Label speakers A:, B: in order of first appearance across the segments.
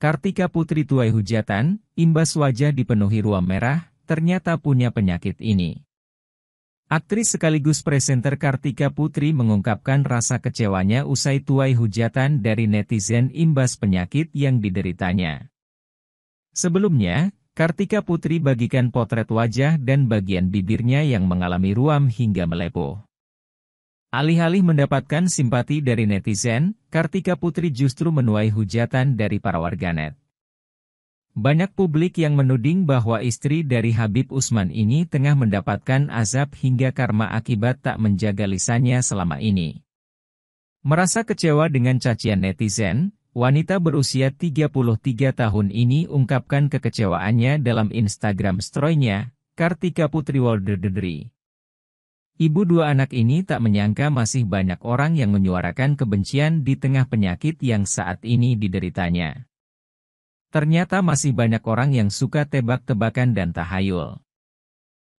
A: Kartika Putri tuai hujatan, imbas wajah dipenuhi ruam merah, ternyata punya penyakit ini. Aktris sekaligus presenter Kartika Putri mengungkapkan rasa kecewanya usai tuai hujatan dari netizen imbas penyakit yang dideritanya. Sebelumnya, Kartika Putri bagikan potret wajah dan bagian bibirnya yang mengalami ruam hingga melepuh. Alih-alih mendapatkan simpati dari netizen, Kartika Putri justru menuai hujatan dari para warganet. Banyak publik yang menuding bahwa istri dari Habib Usman ini tengah mendapatkan azab hingga karma akibat tak menjaga lisannya selama ini. Merasa kecewa dengan cacian netizen, wanita berusia 33 tahun ini ungkapkan kekecewaannya dalam Instagram Story-nya, Kartika Putri Walderderi. Ibu dua anak ini tak menyangka masih banyak orang yang menyuarakan kebencian di tengah penyakit yang saat ini dideritanya. Ternyata masih banyak orang yang suka tebak-tebakan dan tahayul.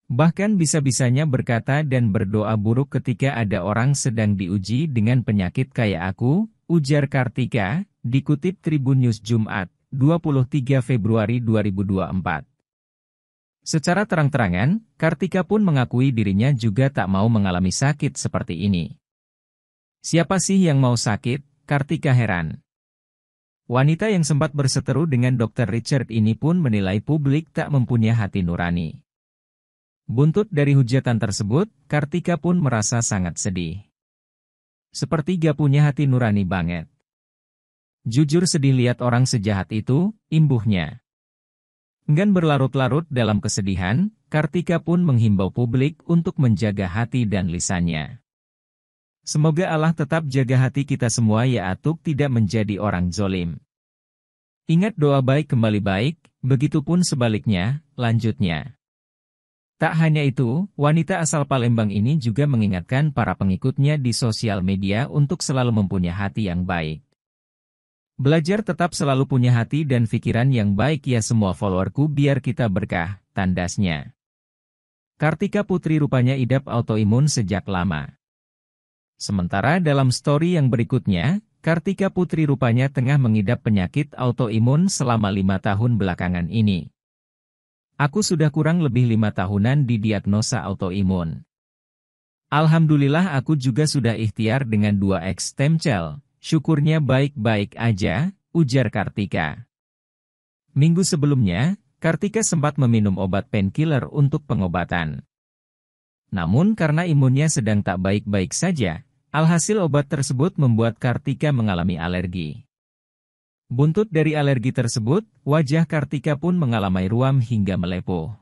A: Bahkan bisa-bisanya berkata dan berdoa buruk ketika ada orang sedang diuji dengan penyakit kayak aku, ujar Kartika, dikutip Tribun News Jumat, 23 Februari 2024. Secara terang-terangan, Kartika pun mengakui dirinya juga tak mau mengalami sakit seperti ini. Siapa sih yang mau sakit? Kartika heran. Wanita yang sempat berseteru dengan Dr. Richard ini pun menilai publik tak mempunyai hati nurani. Buntut dari hujatan tersebut, Kartika pun merasa sangat sedih. Seperti gak punya hati nurani banget. Jujur sedih lihat orang sejahat itu, imbuhnya. Enggan berlarut-larut dalam kesedihan, Kartika pun menghimbau publik untuk menjaga hati dan lisannya. Semoga Allah tetap jaga hati kita semua ya Atuk tidak menjadi orang zolim. Ingat doa baik kembali baik, begitupun sebaliknya, lanjutnya. Tak hanya itu, wanita asal Palembang ini juga mengingatkan para pengikutnya di sosial media untuk selalu mempunyai hati yang baik. Belajar tetap selalu punya hati dan pikiran yang baik ya semua followerku biar kita berkah, tandasnya. Kartika Putri rupanya idap autoimun sejak lama. Sementara dalam story yang berikutnya, Kartika Putri rupanya tengah mengidap penyakit autoimun selama lima tahun belakangan ini. Aku sudah kurang lebih lima tahunan didiagnosa autoimun. Alhamdulillah aku juga sudah ikhtiar dengan dua ex stem cell, Syukurnya baik-baik aja, ujar Kartika. Minggu sebelumnya, Kartika sempat meminum obat painkiller untuk pengobatan. Namun karena imunnya sedang tak baik-baik saja, alhasil obat tersebut membuat Kartika mengalami alergi. Buntut dari alergi tersebut, wajah Kartika pun mengalami ruam hingga melepuh.